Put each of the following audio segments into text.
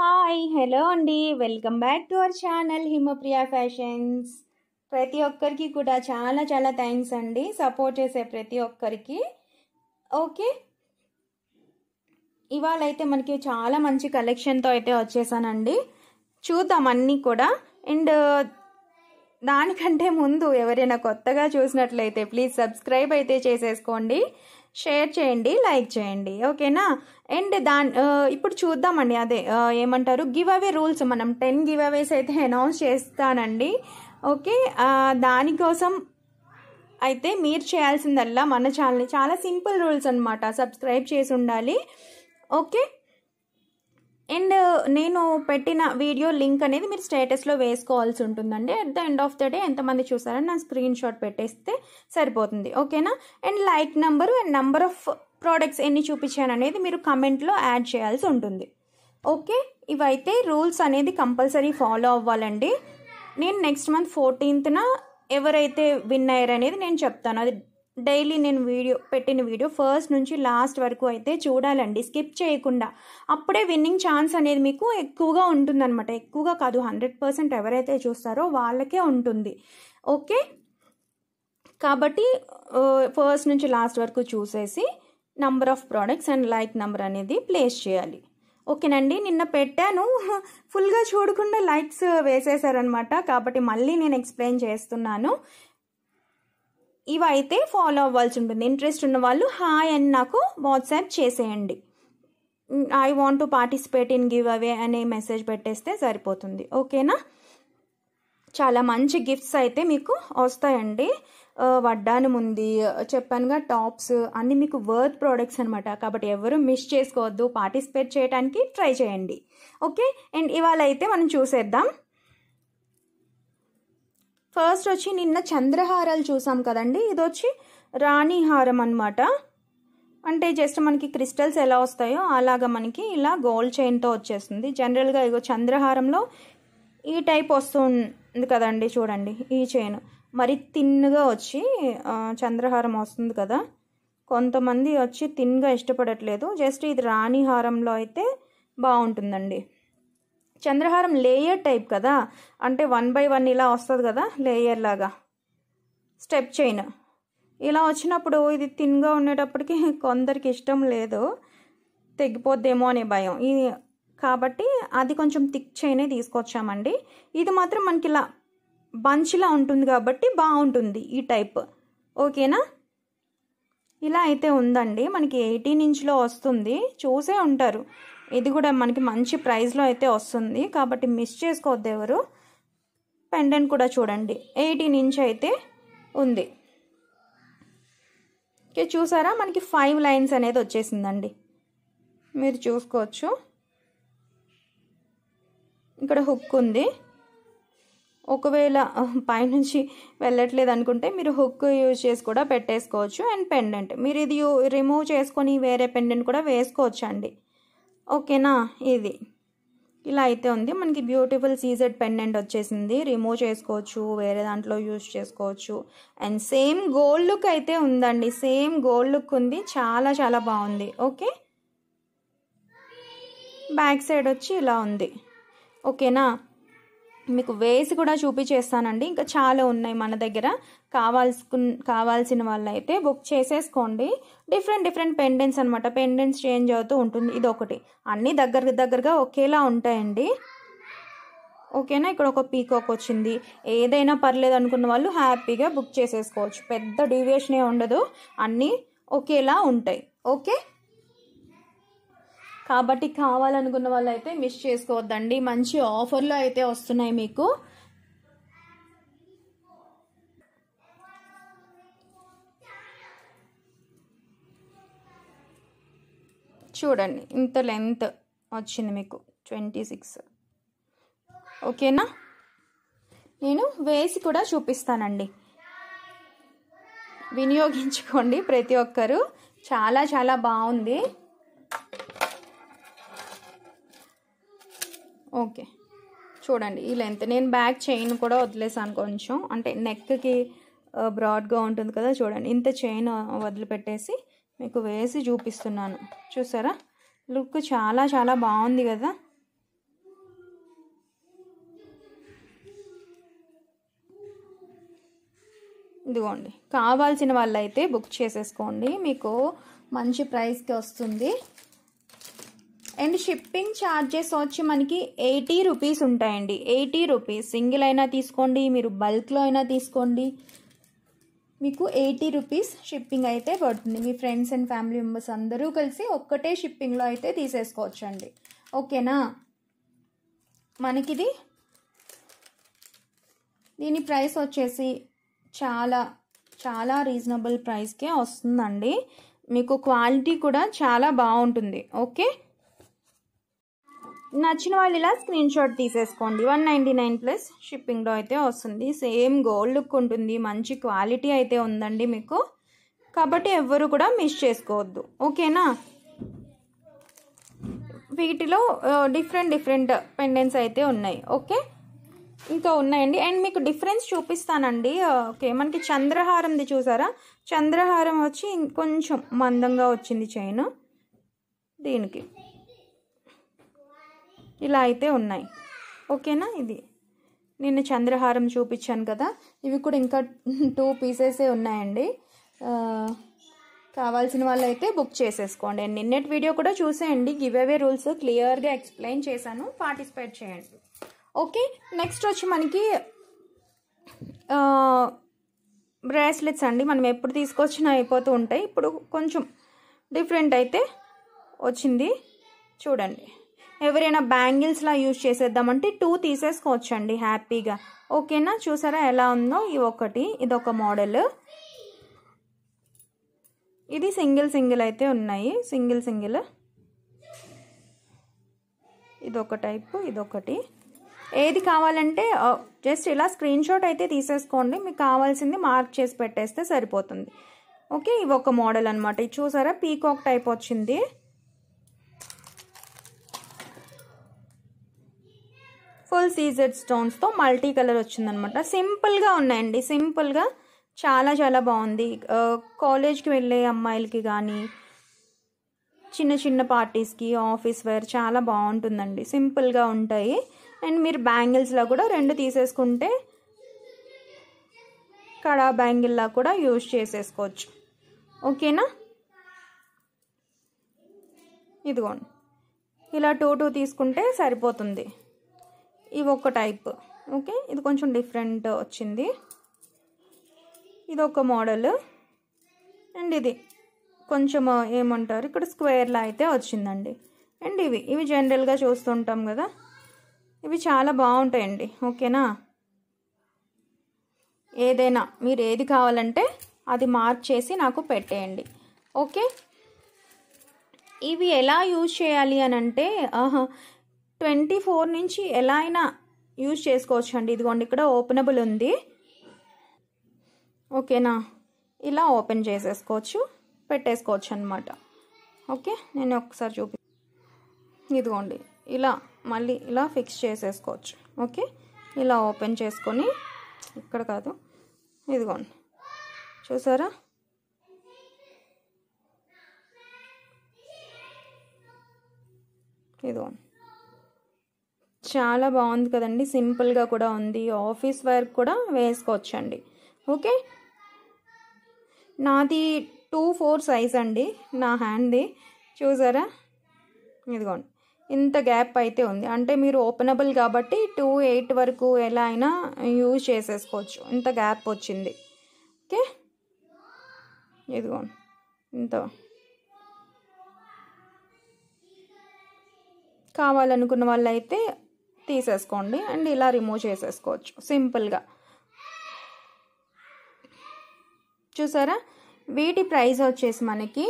hi hello అండి welcome back to our channel Himapriya fashions ప్రతి ఒక్కరికి కూడా చాలా చాలా థ్యాంక్స్ అండి సపోర్ట్ చేసే ప్రతి ఒక్కరికి ఓకే ఇవాళ అయితే మనకి చాలా మంచి కలెక్షన్తో అయితే వచ్చేసానండి చూద్దాం అన్నీ కూడా అండ్ దానికంటే ముందు ఎవరైనా కొత్తగా చూసినట్లయితే ప్లీజ్ సబ్స్క్రైబ్ అయితే చేసేసుకోండి షేర్ చేయండి లైక్ చేయండి ఓకేనా అండ్ దాని ఇప్పుడు చూద్దామండి అదే ఏమంటారు గివ్ అవే రూల్స్ మనం టెన్ గివ్ అవేస్ అయితే అనౌన్స్ చేస్తానండి ఓకే దానికోసం అయితే మీరు చేయాల్సిందల్లా మన ఛానల్ని చాలా సింపుల్ రూల్స్ అనమాట సబ్స్క్రైబ్ చేసి ఉండాలి ఓకే అండ్ నేను పెట్టిన వీడియో లింక్ అనేది మీరు స్టేటస్లో వేసుకోవాల్సి ఉంటుందండి at the end of the day ఎంతమంది చూసారని నా స్క్రీన్ షాట్ పెట్టేస్తే సరిపోతుంది ఓకేనా and like number and number of products ఎన్ని చూపించాను అనేది మీరు కమెంట్లో యాడ్ చేయాల్సి ఉంటుంది ఓకే ఇవైతే రూల్స్ అనేది కంపల్సరీ ఫాలో అవ్వాలండి నేను నెక్స్ట్ మంత్ ఫోర్టీన్త్న ఎవరైతే విన్ అయ్యారనేది నేను చెప్తాను అది డైలీ నేను వీడియో పెట్టిన వీడియో ఫస్ట్ నుంచి లాస్ట్ వరకు అయితే చూడాలండి స్కిప్ చేయకుండా అప్పుడే విన్నింగ్ ఛాన్స్ అనేది మీకు ఎక్కువగా ఉంటుందన్నమాట ఎక్కువగా కాదు హండ్రెడ్ పర్సెంట్ ఎవరైతే చూస్తారో వాళ్ళకే ఉంటుంది ఓకే కాబట్టి ఫస్ట్ నుంచి లాస్ట్ వరకు చూసేసి number of products and like number అనేది ప్లేస్ చేయాలి ఓకేనండి నిన్న పెట్టాను ఫుల్గా చూడకుండా లైక్స్ వేసేసారనమాట కాబట్టి మళ్ళీ నేను ఎక్స్ప్లెయిన్ చేస్తున్నాను ఇవైతే ఫాలో అవ్వాల్సి ఉంటుంది ఇంట్రెస్ట్ ఉన్న వాళ్ళు హాయ్ అని నాకు వాట్సాప్ చేసేయండి I want to participate in giveaway అనే మెసేజ్ పెట్టేస్తే సరిపోతుంది ఓకేనా చాలా మంచి గిఫ్ట్స్ అయితే మీకు వస్తాయండి వడ్డానం ఉంది చెప్పానుగా టాప్స్ అన్నీ మీకు వర్త్ ప్రోడక్ట్స్ అనమాట కాబట్టి ఎవరు మిస్ చేసుకోవద్దు పార్టిసిపేట్ చేయడానికి ట్రై చేయండి ఓకే అండ్ ఇవాళ అయితే మనం చూసేద్దాం ఫస్ట్ వచ్చి నిన్న చంద్రహారాలు చూసాం కదండి ఇది వచ్చి రాణిహారం అనమాట అంటే జస్ట్ మనకి క్రిస్టల్స్ ఎలా వస్తాయో అలాగ మనకి ఇలా గోల్డ్ చైన్తో వచ్చేస్తుంది జనరల్గా ఇగో చంద్రహారంలో ఈ టైప్ వస్తుంది కదండి చూడండి ఈ చైన్ మరి తిన్గా వచ్చి చంద్రహారం వస్తుంది కదా కొంతమంది వచ్చి తిన్గా ఇష్టపడట్లేదు జస్ట్ ఇది రాణిహారంలో అయితే బాగుంటుందండి చంద్రహారం లేయర్ టైప్ కదా అంటే వన్ బై వన్ ఇలా వస్తుంది కదా లేయర్ లాగా స్టెప్ చైన్ ఇలా వచ్చినప్పుడు ఇది థిన్గా ఉండేటప్పటికి కొందరికి ఇష్టం లేదు తెగిపోద్దేమో అనే భయం ఈ కాబట్టి అది కొంచెం థిక్ చైనే తీసుకొచ్చామండి ఇది మాత్రం మనకి ఇలా బంచ్లా ఉంటుంది కాబట్టి బాగుంటుంది ఈ టైప్ ఓకేనా ఇలా అయితే ఉందండి మనకి ఎయిటీన్ ఇంచ్లో వస్తుంది చూసే ఉంటారు ఇది కూడా మనకి మంచి ప్రైస్లో అయితే వస్తుంది కాబట్టి మిస్ చేసుకోవద్దు ఎవరు పెండెంట్ కూడా చూడండి ఎయిటీన్ ఇంచ్ అయితే ఉంది ఓకే చూసారా మనకి ఫైవ్ లైన్స్ అనేది వచ్చేసిందండి మీరు చూసుకోవచ్చు ఇక్కడ హుక్ ఉంది ఒకవేళ పైనుంచి వెళ్ళట్లేదు అనుకుంటే మీరు హుక్ యూజ్ చేసి కూడా పెట్టేసుకోవచ్చు అండ్ పెండెంట్ మీరు ఇది రిమూవ్ చేసుకొని వేరే పెండెంట్ కూడా వేసుకోవచ్చు అండి ఓకేనా ఇది ఇలా అయితే ఉంది మనకి బ్యూటిఫుల్ సీజెడ్ పెండెంట్ వచ్చేసింది రిమూవ్ చేసుకోవచ్చు వేరే దాంట్లో యూజ్ చేసుకోవచ్చు అండ్ సేమ్ గోల్డ్ లుక్ అయితే ఉందండి సేమ్ గోల్డ్ లుక్ ఉంది చాలా చాలా బాగుంది ఓకే బ్యాక్ సైడ్ వచ్చి ఇలా ఉంది ఓకేనా మీకు వేసి కూడా చూపించేస్తానండి ఇంకా చాలా ఉన్నాయి మన దగ్గర కావాల్సుకు కావాల్సిన వాళ్ళైతే బుక్ చేసేసుకోండి డిఫరెంట్ డిఫరెంట్ పెండెంట్స్ అనమాట పెండెంట్స్ చేంజ్ అవుతూ ఉంటుంది ఇది ఒకటి అన్నీ దగ్గర దగ్గరగా ఒకేలా ఉంటాయండి ఓకేనా ఇక్కడ ఒక పీకాక్ వచ్చింది ఏదైనా పర్లేదు అనుకున్న వాళ్ళు హ్యాపీగా బుక్ చేసేసుకోవచ్చు పెద్ద ఏ ఉండదు అన్నీ ఒకేలా ఉంటాయి ఓకే కాబట్టి కావాలనుకున్న వాళ్ళు అయితే మిస్ చేసుకోవద్దండి మంచి ఆఫర్లు అయితే వస్తున్నాయి మీకు చూడండి ఇంత లెంత్ వచ్చింది మీకు ట్వంటీ సిక్స్ ఓకేనా నేను వేసి కూడా చూపిస్తానండి వినియోగించుకోండి ప్రతి ఒక్కరూ చాలా చాలా బాగుంది ఓకే చూడండి ఈ లెంత్ నేను బ్యాక్ చైన్ కూడా వదిలేసాను కొంచెం అంటే నెక్కి బ్రాడ్గా ఉంటుంది కదా చూడండి ఇంత చైన్ వదిలిపెట్టేసి మీకు వేసి చూపిస్తున్నాను చూసారా లుక్ చాలా చాలా బాగుంది కదా ఇదిగోండి కావాల్సిన వాళ్ళైతే బుక్ చేసేసుకోండి మీకు మంచి ప్రైస్కి వస్తుంది అండ్ షిప్పింగ్ ఛార్జెస్ వచ్చి మనకి ఎయిటీ రూపీస్ ఉంటాయండి ఎయిటీ రూపీస్ సింగిల్ అయినా తీసుకోండి మీరు బల్క్లో అయినా తీసుకోండి మీకు ఎయిటీ రూపీస్ షిప్పింగ్ అయితే పడుతుంది మీ ఫ్రెండ్స్ అండ్ ఫ్యామిలీ మెంబర్స్ అందరూ కలిసి ఒక్కటే షిప్పింగ్లో అయితే అండి ఓకేనా మనకిది దీని ప్రైస్ వచ్చేసి చాలా చాలా రీజనబుల్ ప్రైస్కే వస్తుందండి మీకు క్వాలిటీ కూడా చాలా బాగుంటుంది ఓకే నచ్చిన వాళ్ళు ఇలా స్క్రీన్ షాట్ తీసేసుకోండి వన్ నైంటీ నైన్ ప్లస్ షిప్పింగ్లో అయితే వస్తుంది సేమ్ గోల్డ్ లుక్ ఉంటుంది మంచి క్వాలిటీ అయితే ఉందండి మీకు కాబట్టి ఎవరు కూడా మిస్ చేసుకోవద్దు ఓకేనా వీటిలో డిఫరెంట్ డిఫరెంట్ పెండెంట్స్ అయితే ఉన్నాయి ఓకే ఇంకా ఉన్నాయండి అండ్ మీకు డిఫరెన్స్ చూపిస్తానండి ఓకే మనకి చంద్రహారంది చూసారా చంద్రహారం వచ్చి కొంచెం మందంగా వచ్చింది చైన్ దీనికి ఇలా అయితే ఉన్నాయి ఓకేనా ఇది నేను చంద్రహారం చూపించాను కదా ఇవి కూడా ఇంకా టూ పీసెసే ఉన్నాయండి కావాల్సిన వాళ్ళైతే బుక్ చేసేసుకోండి నిన్నటి వీడియో కూడా చూసేయండి గివ్ అవే రూల్స్ క్లియర్గా ఎక్స్ప్లెయిన్ చేశాను పార్టిసిపేట్ చేయండి ఓకే నెక్స్ట్ వచ్చి మనకి బ్రాస్లెట్స్ అండి మనం ఎప్పుడు తీసుకొచ్చినా అయిపోతూ ఉంటాయి ఇప్పుడు కొంచెం డిఫరెంట్ అయితే వచ్చింది చూడండి ఎవరైనా బ్యాంగిల్స్లా యూజ్ చేసేద్దామంటే టూ తీసేసుకోవచ్చండి హ్యాపీగా ఓకేనా చూసారా ఎలా ఉందో ఇవి ఒకటి ఇది ఒక మోడల్ ఇది సింగిల్ సింగిల్ అయితే ఉన్నాయి సింగిల్ సింగిల్ ఇదొక టైపు ఇదొకటి ఏది కావాలంటే జస్ట్ ఇలా స్క్రీన్ షాట్ అయితే తీసేసుకోండి మీకు కావాల్సింది మార్క్ చేసి పెట్టేస్తే సరిపోతుంది ఓకే ఇవి ఒక మోడల్ అనమాట ఇది చూసారా పీకాక్ టైప్ వచ్చింది ఫుల్ సీజెడ్ స్టోన్స్తో మల్టీ కలర్ వచ్చిందనమాట సింపుల్గా ఉన్నాయండి సింపుల్గా చాలా చాలా బాగుంది కాలేజ్కి వెళ్ళే అమ్మాయిలకి కానీ చిన్న చిన్న పార్టీస్కి ఆఫీస్ వేర్ చాలా బాగుంటుందండి సింపుల్గా ఉంటాయి అండ్ మీరు బ్యాంగిల్స్లో కూడా రెండు తీసేసుకుంటే కడా బ్యాంగిల్లా కూడా యూజ్ చేసేసుకోవచ్చు ఓకేనా ఇదిగోండి ఇలా టూ టూ తీసుకుంటే సరిపోతుంది ఇవి ఒక టైప్ ఓకే ఇది కొంచెం డిఫరెంట్ వచ్చింది ఇది ఒక మోడల్ అండ్ ఇది కొంచెం ఏమంటారు ఇక్కడ స్క్వేర్లా అయితే వచ్చిందండి అండ్ ఇవి ఇవి జనరల్గా చూస్తుంటాం కదా ఇవి చాలా బాగుంటాయండి ఓకేనా ఏదైనా మీరు ఏది కావాలంటే అది మార్క్ చేసి నాకు పెట్టేయండి ఓకే ఇవి ఎలా యూజ్ చేయాలి అని అంటే ట్వంటీ ఫోర్ నుంచి ఎలా అయినా యూజ్ చేసుకోవచ్చు అండి ఇదిగోండి ఇక్కడ ఓపెనబుల్ ఉంది ఓకేనా ఇలా ఓపెన్ చేసేసుకోవచ్చు పెట్టేసుకోవచ్చు అనమాట ఓకే నేను ఒకసారి చూపి ఇదిగోండి ఇలా మళ్ళీ ఇలా ఫిక్స్ చేసేసుకోవచ్చు ఓకే ఇలా ఓపెన్ చేసుకొని ఇక్కడ కాదు ఇదిగోండి చూసారా ఇదిగోండి చాలా బాగుంది కదండి సింపుల్గా కూడా ఉంది ఆఫీస్ వర్క్ కూడా వేసుకోవచ్చండి ఓకే నాది టూ ఫోర్ సైజ్ అండి నా హ్యాండ్ది చూసారా ఇదిగోండి ఇంత గ్యాప్ అయితే ఉంది అంటే మీరు ఓపెనబుల్ కాబట్టి టూ ఎయిట్ వరకు ఎలా అయినా యూజ్ చేసేసుకోవచ్చు ఇంత గ్యాప్ వచ్చింది ఓకే ఇదిగోండి ఇంత కావాలనుకున్న వాళ్ళైతే తీసేసుకోండి అండ్ ఇలా రిమూవ్ చేసేసుకోవచ్చు సింపుల్గా చూసారా వీటి ప్రైస్ వచ్చేసి మనకి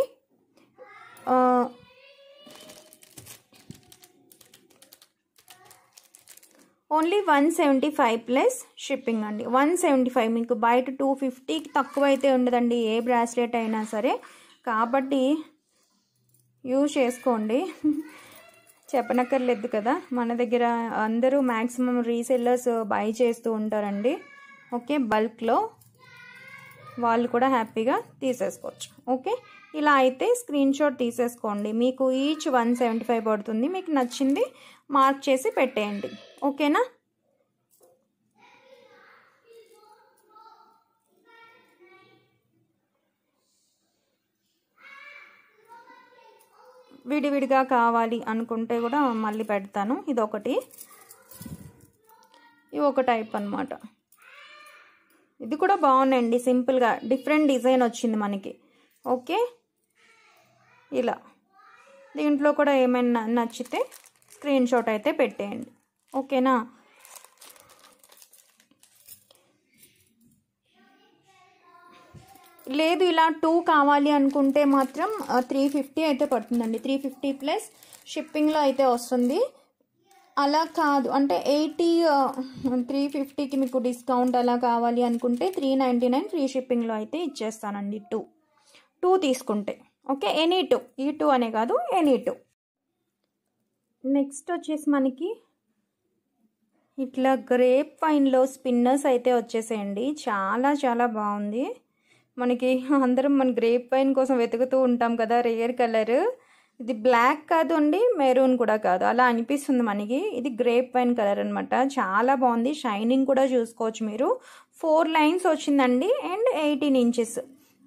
only one seventy five plus shipping అండి వన్ సెవెంటీ ఫైవ్ మీకు బయట టూ ఫిఫ్టీకి తక్కువ అయితే ఉండదండి ఏ బ్రాస్లెట్ అయినా సరే కాబట్టి యూజ్ చేసుకోండి చెప్పనక్కర్లేదు కదా మన దగ్గర అందరూ మ్యాక్సిమం రీసెల్లర్స్ బై చేస్తూ ఉంటారండి ఓకే బల్క్లో వాళ్ళు కూడా హ్యాపీగా తీసేసుకోవచ్చు ఓకే ఇలా అయితే స్క్రీన్ షాట్ తీసేసుకోండి మీకు ఈచ్ వన్ సెవెంటీ ఫైవ్ పడుతుంది మీకు నచ్చింది మార్క్ చేసి పెట్టేయండి ఓకేనా విడివిడిగా కావాలి అనుకుంటే కూడా మళ్ళీ పెడతాను ఇది ఒకటి ఇవి ఒక టైప్ అనమాట ఇది కూడా బాగున్నాయండి సింపుల్గా డిఫరెంట్ డిజైన్ వచ్చింది మనకి ఓకే ఇలా దీంట్లో కూడా ఏమైనా నచ్చితే స్క్రీన్ షాట్ అయితే పెట్టేయండి ఓకేనా లేదు ఇలా టూ కావాలి అనుకుంటే మాత్రం త్రీ ఫిఫ్టీ అయితే పడుతుందండి త్రీ ఫిఫ్టీ ప్లస్ షిప్పింగ్లో అయితే వస్తుంది అలా కాదు అంటే ఎయిటీ త్రీ ఫిఫ్టీకి మీకు డిస్కౌంట్ అలా కావాలి అనుకుంటే త్రీ నైంటీ నైన్ ఫ్రీ షిప్పింగ్లో అయితే ఇచ్చేస్తానండి టూ టూ తీసుకుంటే ఓకే ఎనీ టూ ఈ టూ అనే కాదు ఎనీ టూ నెక్స్ట్ వచ్చేసి మనకి ఇట్లా గ్రేప్ ఫైన్లో స్పిన్నర్స్ అయితే వచ్చేసేయండి చాలా చాలా బాగుంది మనకి అందరం మన గ్రేప్ వైన్ కోసం వెతుకుతూ ఉంటాం కదా రేర్ కలర్ ఇది బ్లాక్ కాదు అండి మెరూన్ కూడా కాదు అలా అనిపిస్తుంది మనకి ఇది గ్రేప్ వైన్ కలర్ అనమాట చాలా బాగుంది షైనింగ్ కూడా చూసుకోవచ్చు మీరు ఫోర్ లైన్స్ వచ్చిందండి అండ్ ఎయిటీన్ ఇంచెస్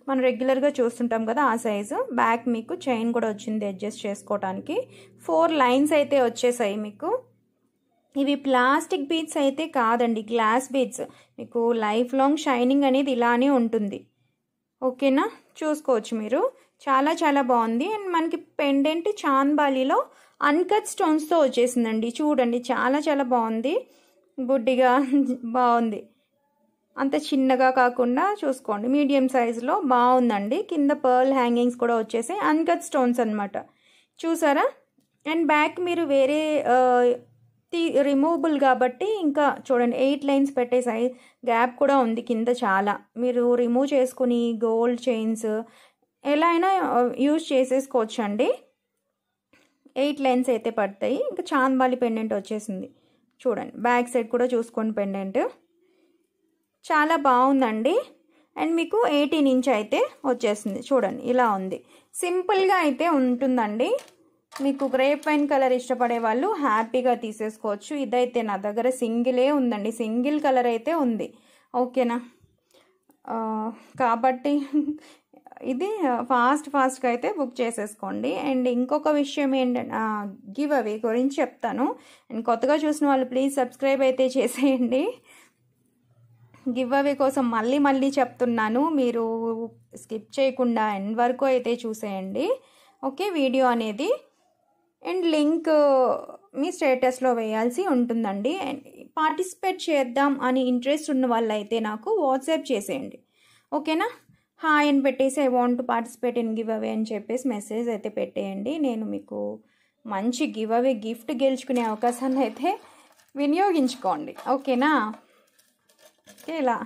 మనం రెగ్యులర్గా చూస్తుంటాం కదా ఆ సైజు బ్యాక్ మీకు చైన్ కూడా వచ్చింది అడ్జస్ట్ చేసుకోవడానికి ఫోర్ లైన్స్ అయితే వచ్చేసాయి మీకు ఇవి ప్లాస్టిక్ బీడ్స్ అయితే కాదండి గ్లాస్ బీడ్స్ మీకు లైఫ్ లాంగ్ షైనింగ్ అనేది ఇలానే ఉంటుంది ఓకేనా చూసుకోవచ్చు మీరు చాలా చాలా బాగుంది అండ్ మనకి పెండెంట్ చాన్బాలిలో అన్కట్ స్టోన్స్తో వచ్చేసిందండి చూడండి చాలా చాలా బాగుంది గుడ్డిగా బాగుంది అంత చిన్నగా కాకుండా చూసుకోండి మీడియం సైజులో బాగుందండి కింద పర్ల్ హ్యాంగింగ్స్ కూడా వచ్చేసి అన్కట్ స్టోన్స్ అనమాట చూసారా అండ్ బ్యాక్ మీరు వేరే రిమూవబుల్ కాబట్టి ఇంకా చూడండి ఎయిట్ లైన్స్ పెట్టేసాయి గ్యాప్ కూడా ఉంది కింద చాలా మీరు రిమూవ్ చేసుకుని గోల్డ్ చైన్స్ ఎలా అయినా యూజ్ uh, చేసేసుకోవచ్చు అండి ఎయిట్ లైన్స్ అయితే పడతాయి ఇంకా చాందబాలి పెండెంట్ వచ్చేసింది చూడండి బ్యాక్ సైడ్ కూడా చూసుకోండి పెండెంట్ చాలా బాగుందండి అండ్ మీకు ఎయిటీన్ ఇంచ్ అయితే వచ్చేసింది చూడండి ఇలా ఉంది సింపుల్గా అయితే ఉంటుందండి మీకు గ్రేప్ వైన్ కలర్ ఇష్టపడే వాళ్ళు హ్యాపీగా తీసేసుకోవచ్చు ఇదైతే నా దగ్గర సింగిలే ఉందండి సింగిల్ కలర్ అయితే ఉంది ఓకేనా కాబట్టి ఇది ఫాస్ట్ ఫాస్ట్గా అయితే బుక్ చేసేసుకోండి అండ్ ఇంకొక విషయం ఏంటంటే గివ్ అవే గురించి చెప్తాను అండ్ కొత్తగా చూసిన వాళ్ళు ప్లీజ్ సబ్స్క్రైబ్ అయితే చేసేయండి గివ్ అవే కోసం మళ్ళీ మళ్ళీ చెప్తున్నాను మీరు స్కిప్ చేయకుండా ఎన్ వరకు అయితే చూసేయండి ఓకే వీడియో అనేది అండ్ లింక్ uh, మీ స్టేటస్లో వేయాల్సి ఉంటుందండి పార్టిసిపేట్ చేద్దాం అని ఇంట్రెస్ట్ ఉన్న వాళ్ళైతే నాకు వాట్సాప్ చేసేయండి ఓకేనా హాయ్ అని పెట్టేసి I want to participate in giveaway అని చెప్పేసి మెసేజ్ అయితే పెట్టేయండి నేను మీకు మంచి గివ్ అవే గిఫ్ట్ గెలుచుకునే అవకాశాన్ని అయితే వినియోగించుకోండి ఓకేనా ఓకే ఇలా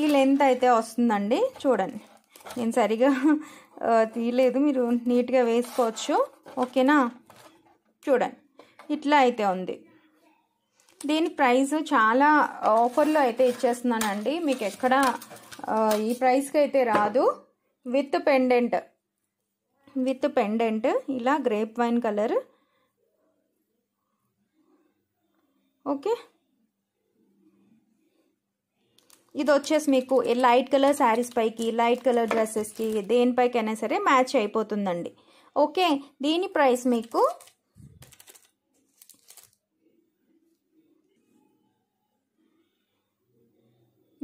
ఈ లెంత్ అయితే వస్తుందండి చూడండి నేను సరిగా uh, తీయలేదు మీరు నీట్గా వేసుకోవచ్చు ఓకేనా చూడండి ఇట్లా అయితే ఉంది దీని ప్రైస్ చాలా ఆఫర్లో అయితే ఇచ్చేస్తున్నానండి మీకు ఎక్కడ ఈ ప్రైస్కి అయితే రాదు విత్ పెండెంట్ విత్ పెండెంట్ ఇలా గ్రేప్ వైన్ కలర్ ఓకే ఇది వచ్చేసి మీకు లైట్ కలర్ శారీస్ పైకి లైట్ కలర్ డ్రెస్సెస్కి దేనిపైకి అయినా సరే మ్యాచ్ అయిపోతుందండి ఓకే దీని ప్రైస్ మీకు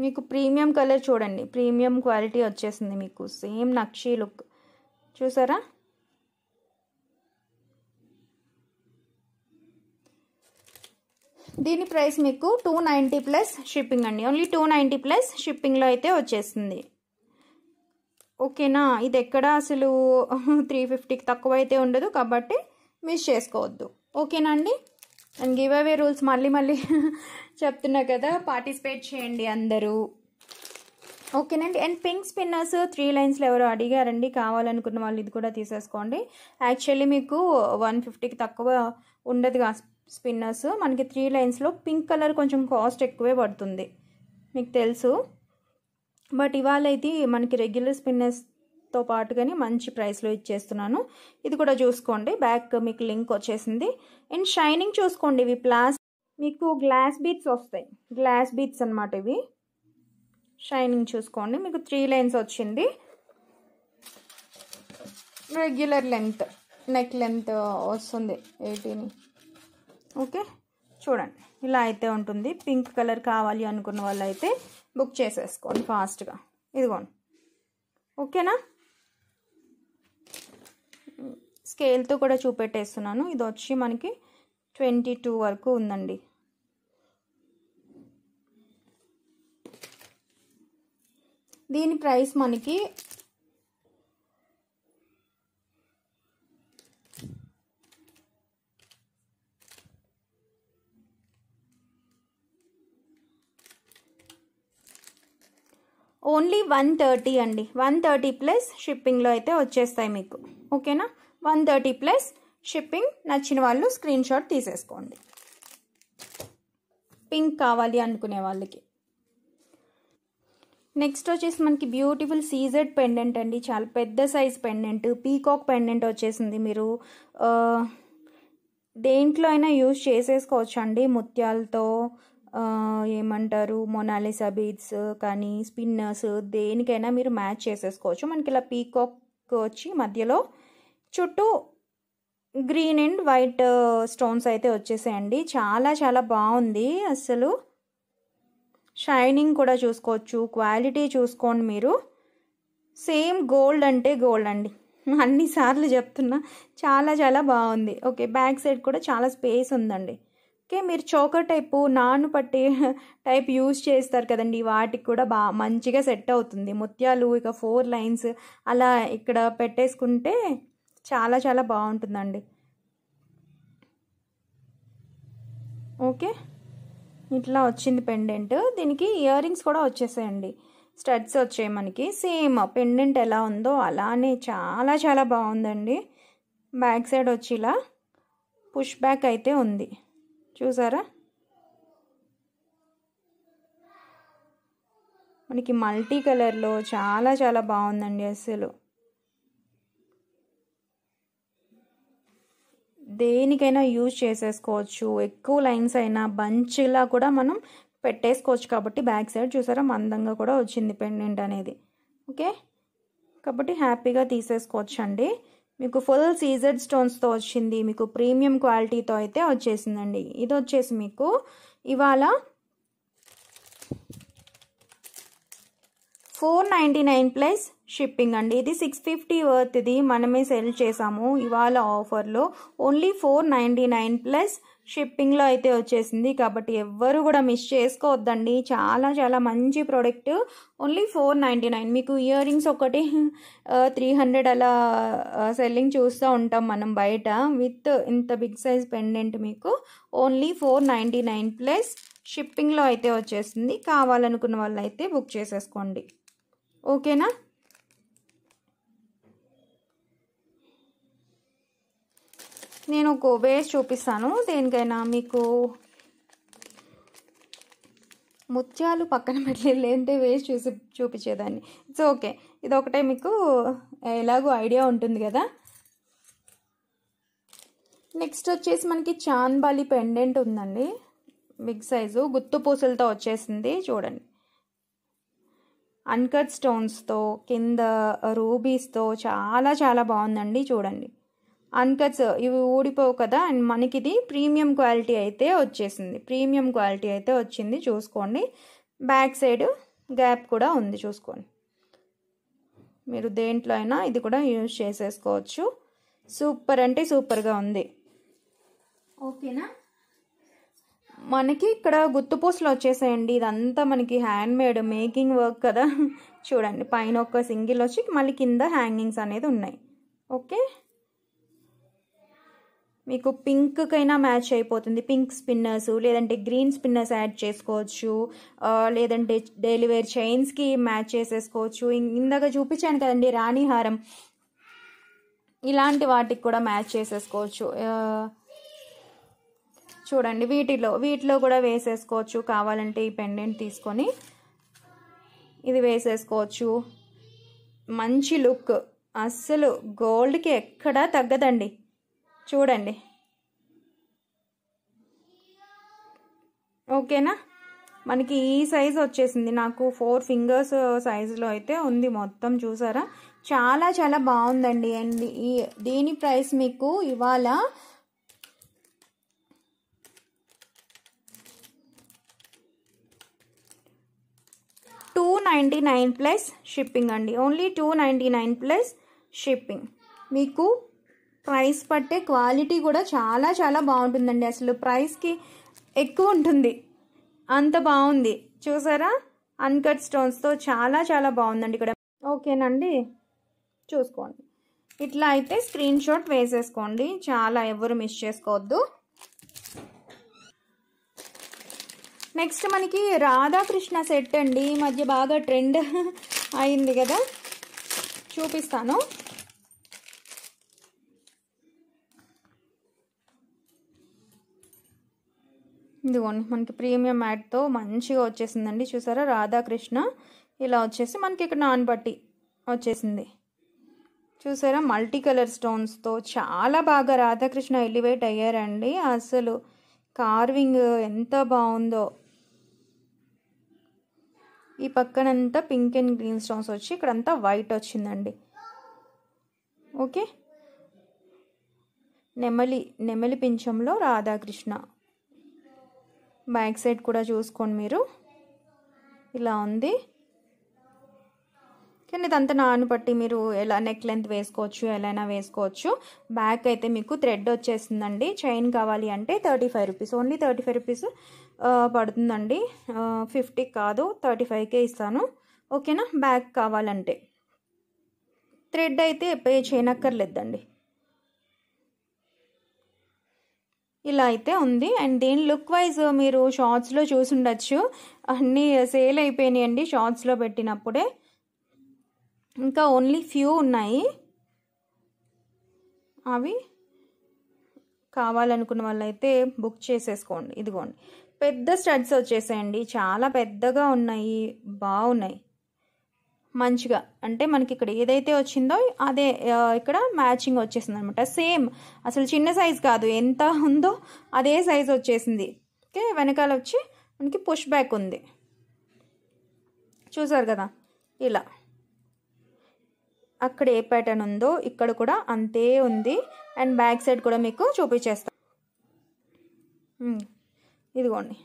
మీకు ప్రీమియం కలర్ చూడండి ప్రీమియం క్వాలిటీ వచ్చేసింది మీకు సేమ్ నక్షి లుక్ చూసారా దీని ప్రైస్ మీకు టూ నైంటీ ప్లస్ షిప్పింగ్ అండి ఓన్లీ టూ నైంటీ ప్లస్ షిప్పింగ్లో అయితే వచ్చేసింది ఓకేనా ఇది ఎక్కడ అసలు త్రీ ఫిఫ్టీకి తక్కువ అయితే ఉండదు కాబట్టి మిస్ చేసుకోవద్దు ఓకేనా అండి అండ్ గివ్ అవే రూల్స్ మళ్ళీ మళ్ళీ చెప్తున్నా కదా పార్టిసిపేట్ చేయండి అందరూ ఓకేనండి అండ్ పింక్ స్పిన్నర్స్ త్రీ లైన్స్లో ఎవరు అడిగారండి కావాలనుకున్న వాళ్ళు ఇది కూడా తీసేసుకోండి యాక్చువల్లీ మీకు వన్ ఫిఫ్టీకి తక్కువ ఉండదు స్పిన్నర్స్ మనకి త్రీ లైన్స్లో పింక్ కలర్ కొంచెం కాస్ట్ ఎక్కువే పడుతుంది మీకు తెలుసు బట్ ఇవాళ అయితే మనకి రెగ్యులర్ స్పిన్నర్స్తో పాటుగానే మంచి ప్రైస్లో ఇచ్చేస్తున్నాను ఇది కూడా చూసుకోండి బ్యాక్ మీకు లింక్ వచ్చేసింది అండ్ షైనింగ్ చూసుకోండి ఇవి ప్లాస్ మీకు గ్లాస్ బీట్స్ వస్తాయి గ్లాస్ బీట్స్ అనమాట ఇవి షైనింగ్ చూసుకోండి మీకు త్రీ లైన్స్ వచ్చింది రెగ్యులర్ లెంత్ నెక్ లెంత్ వస్తుంది ఎయిటీని ఓకే చూడండి ఇలా అయితే ఉంటుంది పింక్ కలర్ కావాలి అనుకున్న వాళ్ళు అయితే బుక్ చేసేసుకోండి ఫాస్ట్గా ఇదిగోండి ఓకేనా స్కేల్తో కూడా చూపెట్టేస్తున్నాను ఇది వచ్చి మనకి ట్వంటీ టూ వరకు ఉందండి దీని ప్రైస్ మనకి ఓన్లీ వన్ థర్టీ అండి వన్ థర్టీ ప్లస్ షిప్పింగ్లో అయితే వచ్చేస్తాయి మీకు ఓకేనా వన్ థర్టీ ప్లస్ షిప్పింగ్ నచ్చిన వాళ్ళు స్క్రీన్ షాట్ తీసేసుకోండి పింక్ కావాలి అనుకునే వాళ్ళకి నెక్స్ట్ వచ్చేసి మనకి బ్యూటిఫుల్ సీజెడ్ పెండెంట్ అండి చాలా పెద్ద సైజ్ పెండెంట్ పీకాక్ పెండెంట్ వచ్చేసింది మీరు దేంట్లో అయినా యూజ్ చేసేసుకోవచ్చు అండి ముత్యాలతో ఏమంటారు మొనాలిసా బీడ్స్ కానీ స్పిన్నర్స్ దేనికైనా మీరు మ్యాచ్ చేసేసుకోవచ్చు మనకి ఇలా పీకాక్ వచ్చి మధ్యలో చుట్టూ గ్రీన్ అండ్ వైట్ స్టోన్స్ అయితే వచ్చేసాయండి చాలా చాలా బాగుంది అసలు షైనింగ్ కూడా చూసుకోవచ్చు క్వాలిటీ చూసుకోండి మీరు సేమ్ గోల్డ్ అంటే గోల్డ్ అండి అన్నిసార్లు చెప్తున్నా చాలా చాలా బాగుంది ఓకే బ్యాక్ సైడ్ కూడా చాలా స్పేస్ ఉందండి ఓకే మీరు చోకర్ టైపు నాను పట్టి టైప్ యూజ్ చేస్తారు కదండి వాటికి కూడా బా మంచిగా సెట్ అవుతుంది ముత్యాలు ఇక ఫోర్ లైన్స్ అలా ఇక్కడ పెట్టేసుకుంటే చాలా చాలా బాగుంటుందండి ఓకే ఇట్లా వచ్చింది పెండెంట్ దీనికి ఇయర్ రింగ్స్ కూడా వచ్చేసాయండి స్టడ్స్ వచ్చాయి మనకి సేమ్ పెండెంట్ ఎలా ఉందో అలానే చాలా చాలా బాగుందండి బ్యాక్ సైడ్ వచ్చి ఇలా పుష్ బ్యాక్ అయితే ఉంది చూసారా మనకి మల్టీ కలర్లో చాలా చాలా బాగుందండి అసలు దేనికైనా యూజ్ చేసేసుకోవచ్చు ఎక్కువ లైన్స్ అయినా బంచ్లా కూడా మనం పెట్టేసుకోవచ్చు కాబట్టి బ్యాక్ సైడ్ చూసారా మందంగా కూడా వచ్చింది పెండెంట్ అనేది ఓకే కాబట్టి హ్యాపీగా తీసేసుకోవచ్చు అండి మీకు ఫుల్ సీజర్డ్ స్టోన్స్తో వచ్చింది మీకు ప్రీమియం క్వాలిటీతో అయితే వచ్చేసిందండి ఇది వచ్చేసి మీకు ఇవాళ four ninety nine plus shipping అండి ఇది సిక్స్ ఫిఫ్టీ వర్త్ది మనమే సెల్ చేసాము ఇవాళ ఆఫర్లో only four ninety nine plus షిప్పింగ్లో అయితే వచ్చేసింది కాబట్టి ఎవ్వరు కూడా మిస్ చేసుకోవద్దండి చాలా చాలా మంచి product only four ninety nine మీకు ఇయర్ రింగ్స్ ఒకటి త్రీ హండ్రెడ్ అలా సెల్లింగ్ చూస్తూ ఉంటాం మనం బయట విత్ ఇంత బిగ్ సైజ్ పెండెంట్ మీకు only four ninety nine plus షిప్పింగ్లో అయితే వచ్చేసింది కావాలనుకున్న వాళ్ళు అయితే బుక్ చేసేసుకోండి ఓకేనా నేను ఒక వేస్ట్ చూపిస్తాను దేనికైనా మీకు ముత్యాలు పక్కన పెట్టలేదు లేదంటే వేస్ట్ చూసి చూపించేదాన్ని ఇట్స్ ఓకే ఇది ఒకటే మీకు ఎలాగో ఐడియా ఉంటుంది కదా నెక్స్ట్ వచ్చేసి మనకి చాన్బాలి పెండెంట్ ఉందండి బిగ్ సైజు గుత్తు పూసలతో వచ్చేసింది చూడండి అన్కట్ స్టోన్స్తో కింద రూబీస్తో చాలా చాలా బాగుందండి చూడండి అన్కట్స్ ఇవి ఊడిపోవు కదా అండ్ మనకి ఇది ప్రీమియం క్వాలిటీ అయితే వచ్చేసింది ప్రీమియం క్వాలిటీ అయితే వచ్చింది చూసుకోండి బ్యాక్ సైడ్ గ్యాప్ కూడా ఉంది చూసుకోండి మీరు దేంట్లో అయినా ఇది కూడా యూజ్ చేసేసుకోవచ్చు సూపర్ అంటే సూపర్గా ఉంది ఓకేనా మనకి ఇక్కడ గుర్తుపూసలు వచ్చేసాయండి ఇదంతా మనకి హ్యాండ్ మేడ్ మేకింగ్ వర్క్ కదా చూడండి పైన ఒక సింగిల్ వచ్చి మళ్ళీ కింద హ్యాంగింగ్స్ అనేది ఉన్నాయి ఓకే మీకు పింక్కైనా మ్యాచ్ అయిపోతుంది పింక్ స్పిన్నర్స్ లేదంటే గ్రీన్ స్పిన్నర్స్ యాడ్ చేసుకోవచ్చు లేదంటే డైలీ వేర్ చైన్స్కి మ్యాచ్ చేసేసుకోవచ్చు ఇందాక చూపించాను కదండి రాణిహారం ఇలాంటి వాటికి కూడా మ్యాచ్ చేసేసుకోవచ్చు చూడండి వీటిలో వీటిలో కూడా వేసేసుకోవచ్చు కావాలంటే ఈ పెండెంట్ తీసుకొని ఇది వేసేసుకోవచ్చు మంచి లుక్ అస్సలు గోల్డ్కి ఎక్కడా తగ్గదండి చూడండి ఓకేనా మనకి ఈ సైజ్ వచ్చేసింది నాకు ఫోర్ ఫింగర్స్ సైజులో అయితే ఉంది మొత్తం చూసారా చాలా చాలా బాగుందండి అండ్ ఈ దీని ప్రైస్ మీకు ఇవాళ two ninety nine plus shipping అండి only two ninety nine plus shipping మీకు ప్రైస్ పట్టే క్వాలిటీ కూడా చాలా చాలా బాగుంటుందండి అసలు ప్రైస్కి ఎక్కువ ఉంటుంది అంత బాగుంది చూసారా అన్కట్ స్టోన్స్తో చాలా చాలా బాగుందండి ఇక్కడ ఓకేనండి చూసుకోండి ఇట్లా అయితే స్క్రీన్ షాట్ వేసేసుకోండి చాలా ఎవరు మిస్ చేసుకోవద్దు నెక్స్ట్ మనకి రాధాకృష్ణ సెట్ అండి ఈ మధ్య బాగా ట్రెండ్ అయింది కదా చూపిస్తాను ఇదిగోండి మనకి ప్రీమియం మ్యాట్తో మంచిగా వచ్చేసిందండి చూసారా రాధాకృష్ణ ఇలా వచ్చేసి మనకి ఇక్కడ నాన్ బట్టి వచ్చేసింది చూసారా మల్టీ కలర్ స్టోన్స్తో చాలా బాగా రాధాకృష్ణ ఎలివేట్ అయ్యారండి అసలు కార్వింగ్ ఎంత బాగుందో ఈ పక్కనంతా పింక్ అండ్ గ్రీన్ స్టోన్స్ వచ్చి ఇక్కడంతా వైట్ వచ్చిందండి ఓకే నెమలి నెమలి పింఛంలో రాధాకృష్ణ బ్యాక్ సైడ్ కూడా చూసుకోండి మీరు ఇలా ఉంది కానీ ఇదంతా నాను బట్టి మీరు ఎలా నెక్ లెంత్ వేసుకోవచ్చు ఎలా అయినా వేసుకోవచ్చు బ్యాక్ అయితే మీకు థ్రెడ్ వచ్చేసిందండి చైన్ కావాలి అంటే thirty five rupees only thirty five rupees పడుతుందండి ఫిఫ్టీ కాదు థర్టీ ఫైవ్కే ఇస్తాను ఓకేనా బ్యాక్ కావాలంటే థ్రెడ్ అయితే పే చేయనక్కర్లేదండి ఇలా అయితే ఉంది అండ్ దీని లుక్ వైజ్ మీరు షార్ట్స్లో ఉండొచ్చు అన్నీ సేల్ uh, అయిపోయినాయి అండి షార్ట్స్లో పెట్టినప్పుడే ఇంకా ఓన్లీ ఫ్యూ ఉన్నాయి అవి కావాలనుకున్న వాళ్ళైతే బుక్ చేసేసుకోండి ఇదిగోండి పెద్ద స్టడ్స్ వచ్చేసాయండి చాలా పెద్దగా ఉన్నాయి బాగున్నాయి మంచిగా అంటే మనకి ఇక్కడ ఏదైతే వచ్చిందో అదే ఇక్కడ మ్యాచింగ్ వచ్చేసింది అనమాట సేమ్ అసలు చిన్న సైజ్ కాదు ఎంత ఉందో అదే సైజ్ వచ్చేసింది ఓకే వెనకాల వచ్చి మనకి పుష్ బ్యాక్ ఉంది చూసారు కదా ఇలా అక్కడ ఏ ప్యాటర్న్ ఉందో ఇక్కడ కూడా అంతే ఉంది అండ్ బ్యాక్ సైడ్ కూడా మీకు చూపించేస్తా ఇదిగోండి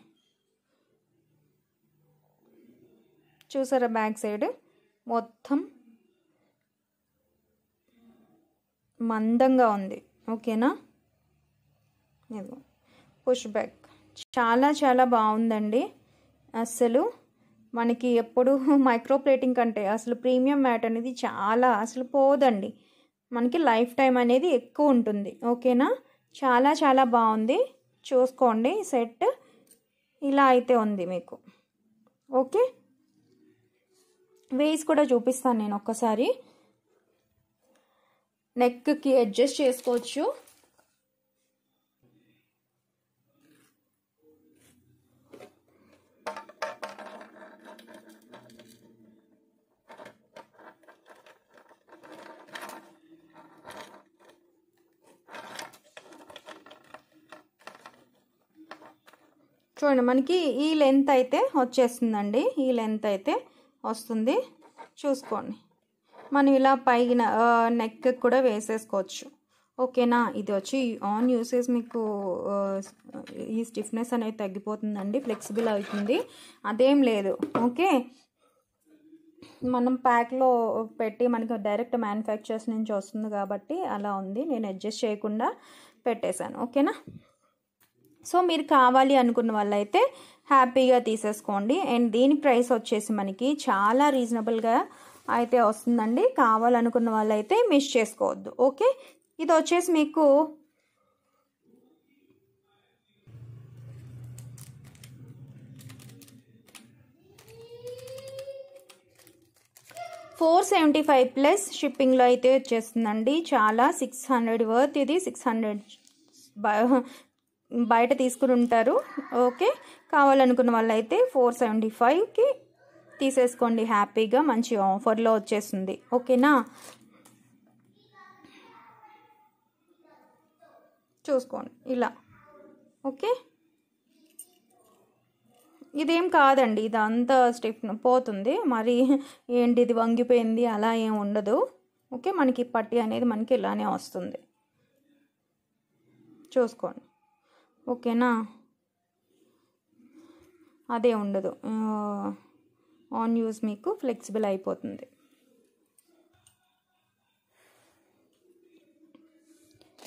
చూసారా బ్యాక్ సైడ్ మొత్తం మందంగా ఉంది ఓకేనా ఇదిగో పుష్ బ్యాక్ చాలా చాలా బాగుందండి అస్సలు మనకి ఎప్పుడు మైక్రో ప్లేటింగ్ కంటే అసలు ప్రీమియం మ్యాట్ అనేది చాలా అసలు పోదండి మనకి లైఫ్ టైం అనేది ఎక్కువ ఉంటుంది ఓకేనా చాలా చాలా బాగుంది చూసుకోండి సెట్ ఇలా అయితే ఉంది మీకు ఓకే వేస్ కూడా చూపిస్తాను నేను ఒక్కసారి నెక్కి అడ్జస్ట్ చేసుకోవచ్చు చూడండి మనకి ఈ లెంత్ అయితే వచ్చేస్తుందండి ఈ లెంత్ అయితే వస్తుంది చూసుకోండి మనం ఇలా పైన నెక్ కూడా వేసేసుకోవచ్చు ఓకేనా ఇది వచ్చి ఆన్ యూసేజ్ మీకు ఈ స్టిఫ్నెస్ అనేది తగ్గిపోతుందండి ఫ్లెక్సిబుల్ అవుతుంది అదేం లేదు ఓకే మనం ప్యాక్లో పెట్టి మనకి డైరెక్ట్ మ్యానుఫ్యాక్చర్స్ నుంచి వస్తుంది కాబట్టి అలా ఉంది నేను అడ్జస్ట్ చేయకుండా పెట్టేశాను ఓకేనా సో మీరు కావాలి అనుకున్న వాళ్ళైతే హ్యాపీగా తీసేసుకోండి అండ్ దీని ప్రైస్ వచ్చేసి మనకి చాలా రీజనబుల్గా అయితే వస్తుందండి కావాలనుకున్న వాళ్ళైతే మిస్ చేసుకోవద్దు ఓకే ఇది వచ్చేసి మీకు ఫోర్ సెవెంటీ ఫైవ్ ప్లస్ షిప్పింగ్లో అయితే వచ్చేస్తుందండి చాలా సిక్స్ హండ్రెడ్ వర్త్ ఇది సిక్స్ హండ్రెడ్ బయట తీసుకుని ఉంటారు ఓకే కావాలనుకున్న వాళ్ళైతే ఫోర్ సెవెంటీ ఫైవ్కి తీసేసుకోండి హ్యాపీగా మంచి ఆఫర్లో వచ్చేసింది ఓకేనా చూసుకోండి ఇలా ఓకే ఇదేం కాదండి ఇదంతా స్టిఫ్ పోతుంది మరి ఏంటి ఇది వంగిపోయింది అలా ఏం ఉండదు ఓకే మనకి పట్టి అనేది మనకి ఇలానే వస్తుంది చూసుకోండి ఓకేనా అదే ఉండదు ఆన్ యూస్ మీకు ఫ్లెక్సిబుల్ అయిపోతుంది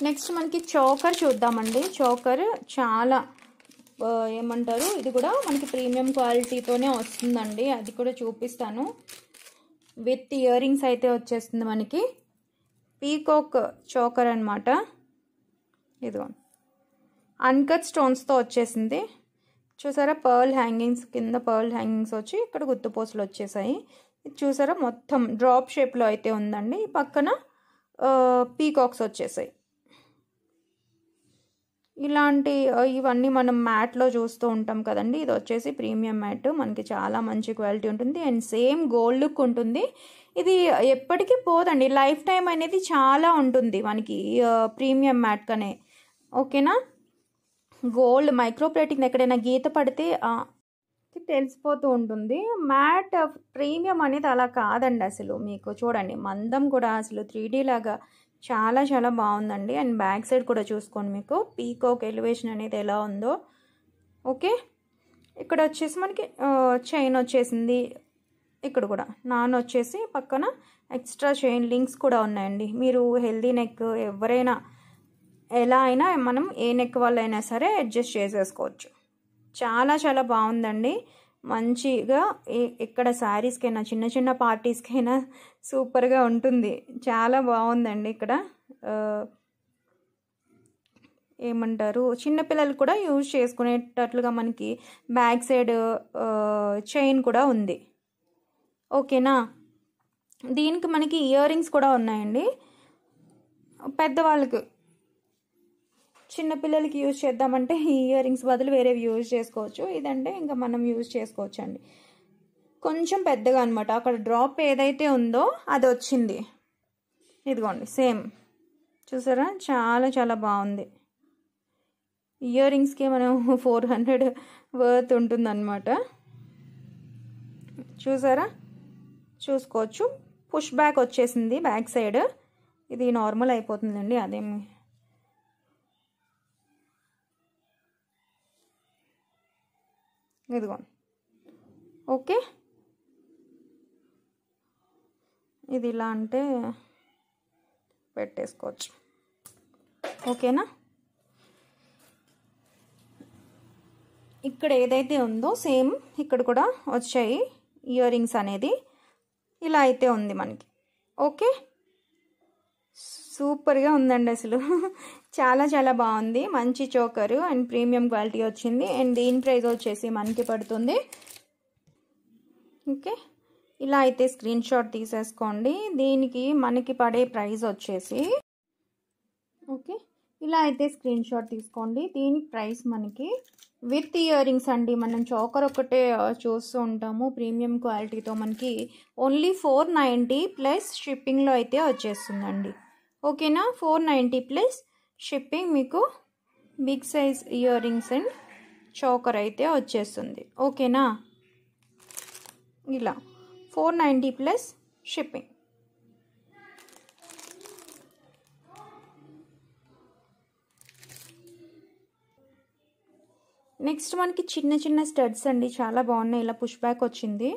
నెక్స్ట్ మనకి చోకర్ చూద్దామండి చోకర్ చాలా ఏమంటారు ఇది కూడా మనకి ప్రీమియం క్వాలిటీతోనే వస్తుందండి అది కూడా చూపిస్తాను విత్ ఇయర్ రింగ్స్ అయితే వచ్చేస్తుంది మనకి పీకోక్ చోకర్ అనమాట ఇదిగో అన్కట్ స్టోన్స్తో వచ్చేసింది చూసారా పర్ల్ హ్యాంగింగ్స్ కింద పర్ల్ హ్యాంగింగ్స్ వచ్చి ఇక్కడ గుత్తుపోసులు వచ్చేసాయి చూసారా మొత్తం డ్రాప్ షేప్లో అయితే ఉందండి పక్కన పీకాక్స్ వచ్చేసాయి ఇలాంటి ఇవన్నీ మనం మ్యాట్లో చూస్తూ ఉంటాం కదండి ఇది వచ్చేసి ప్రీమియం మ్యాట్ మనకి చాలా మంచి క్వాలిటీ ఉంటుంది అండ్ సేమ్ గోల్డ్ లుక్ ఉంటుంది ఇది ఎప్పటికీ పోదండి లైఫ్ టైం అనేది చాలా ఉంటుంది మనకి ప్రీమియం మ్యాట్ కనే ఓకేనా గోల్డ్ మైక్రోప్లేటింగ్ ఎక్కడైనా గీత పడితే తెలిసిపోతూ ఉంటుంది మ్యాట్ ప్రీమియం అనేది అలా కాదండి అసలు మీకు చూడండి మందం కూడా అసలు త్రీ లాగా చాలా చాలా బాగుందండి అండ్ బ్యాక్ సైడ్ కూడా చూసుకోండి మీకు పీకోక్ ఎలివేషన్ అనేది ఎలా ఉందో ఓకే ఇక్కడ వచ్చేసి మనకి చైన్ వచ్చేసింది ఇక్కడ కూడా నాన్ వచ్చేసి పక్కన ఎక్స్ట్రా చైన్ లింక్స్ కూడా ఉన్నాయండి మీరు హెల్దీ నెక్ ఎవరైనా ఎలా అయినా మనం ఏ నెక్ అయినా సరే అడ్జస్ట్ చేసేసుకోవచ్చు చాలా చాలా బాగుందండి మంచిగా ఇక్కడ శారీస్కైనా చిన్న చిన్న పార్టీస్కైనా సూపర్గా ఉంటుంది చాలా బాగుందండి ఇక్కడ ఏమంటారు చిన్నపిల్లలు కూడా యూజ్ చేసుకునేటట్లుగా మనకి బ్యాక్ సైడ్ చైన్ కూడా ఉంది ఓకేనా దీనికి మనకి ఇయర్ రింగ్స్ కూడా ఉన్నాయండి పెద్దవాళ్ళకి చిన్నపిల్లలకి యూజ్ చేద్దామంటే ఈ ఇయర్ రింగ్స్ బదులు వేరేవి యూజ్ చేసుకోవచ్చు ఇదంటే ఇంకా మనం యూజ్ చేసుకోవచ్చు అండి కొంచెం పెద్దగా అనమాట అక్కడ డ్రాప్ ఏదైతే ఉందో అది వచ్చింది ఇదిగోండి సేమ్ చూసారా చాలా చాలా బాగుంది ఇయర్ రింగ్స్కే మనం ఫోర్ హండ్రెడ్ వర్త్ ఉంటుందన్నమాట చూసారా చూసుకోవచ్చు పుష్ బ్యాక్ వచ్చేసింది బ్యాక్ సైడ్ ఇది నార్మల్ అయిపోతుందండి అదేమి ఇదిగో ఓకే ఇది ఇలా అంటే పెట్టేసుకోవచ్చు ఓకేనా ఇక్కడ ఏదైతే ఉందో సేమ్ ఇక్కడ కూడా వచ్చాయి ఇయర్ రింగ్స్ అనేది ఇలా అయితే ఉంది మనకి ఓకే సూపర్గా ఉందండి అసలు చాలా చాలా బాగుంది మంచి చోకరు అండ్ ప్రీమియం క్వాలిటీ వచ్చింది అండ్ దీని ప్రైస్ వచ్చేసి మనకి పడుతుంది ఓకే ఇలా అయితే స్క్రీన్ షాట్ తీసేసుకోండి దీనికి మనకి పడే ప్రైస్ వచ్చేసి ఓకే ఇలా అయితే స్క్రీన్ షాట్ తీసుకోండి దీనికి ప్రైస్ మనకి విత్ ఇయర్ రింగ్స్ అండి మనం చోకర్ ఒకటే చూస్తూ ఉంటాము ప్రీమియం క్వాలిటీతో మనకి ఓన్లీ ఫోర్ నైంటీ ప్లస్ షిప్పింగ్లో అయితే వచ్చేస్తుందండి ఓకేనా ఫోర్ నైంటీ ప్లస్ షిప్పింగ్ మీకు big size earrings and choker అయితే వచ్చేస్తుంది ఓకేనా ఇలా four ninety plus shipping next మనకి చిన్న చిన్న స్టడ్స్ అండి చాలా బాగున్నాయి ఇలా పుష్ బ్యాక్ వచ్చింది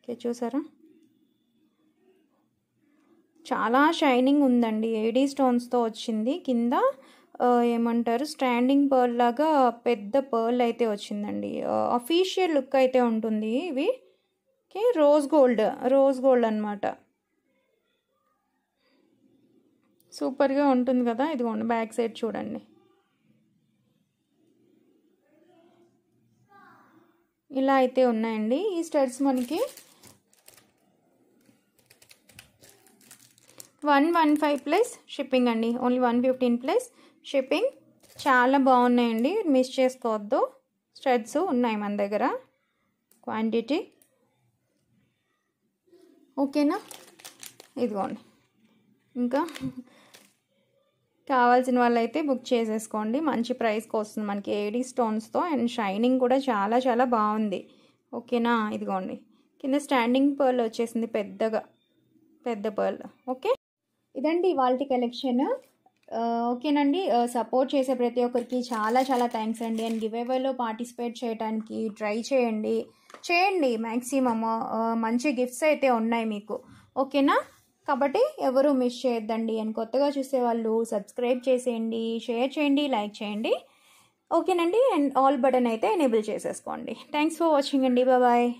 ఓకే చూసారా చాలా షైనింగ్ ఉందండి ఎయిడీ స్టోన్స్తో వచ్చింది కింద ఏమంటారు స్టాండింగ్ పర్ల్ లాగా పెద్ద పర్ల్ అయితే వచ్చిందండి అఫీషియల్ లుక్ అయితే ఉంటుంది ఇవి okay rose gold rose gold అనమాట సూపర్గా ఉంటుంది కదా ఇదిగోండి బ్యాక్ సైడ్ చూడండి ఇలా అయితే ఉన్నాయండి ఈ స్టడ్స్ మనకి one one five plus shipping అండి only one fifteen plus shipping చాలా బాగున్నాయండి మిస్ చేసుకోవద్దు స్ట్రెడ్స్ ఉన్నాయి మన దగ్గర క్వాంటిటీ ఓకేనా ఇదిగోండి ఇంకా కావాల్సిన వాళ్ళైతే బుక్ చేసేసుకోండి మంచి ప్రైస్కి వస్తుంది మనకి ఏడీ స్టోన్స్తో అండ్ షైనింగ్ కూడా చాలా చాలా బాగుంది ఓకేనా ఇదిగోండి కింద స్టాండింగ్ పర్ల్ వచ్చేసింది పెద్దగా పెద్ద పర్ల్ ఓకే ఇదండి వాళ్ళ కలెక్షన్ ఓకేనండి సపోర్ట్ చేసే ప్రతి ఒక్కరికి చాలా చాలా థ్యాంక్స్ అండి అండ్ గివేవేలో పార్టిసిపేట్ చేయడానికి ట్రై చేయండి చేయండి మ్యాక్సిమమ్ మంచి గిఫ్ట్స్ అయితే ఉన్నాయి మీకు ఓకేనా కాబట్టి ఎవరు మిస్ చేయొద్దండి అండ్ కొత్తగా చూసే వాళ్ళు సబ్స్క్రైబ్ చేసేయండి షేర్ చేయండి లైక్ చేయండి ఓకేనండి అండ్ ఆల్ బటన్ అయితే ఎనేబుల్ చేసేసుకోండి థ్యాంక్స్ ఫర్ వాచింగ్ అండి బాయ్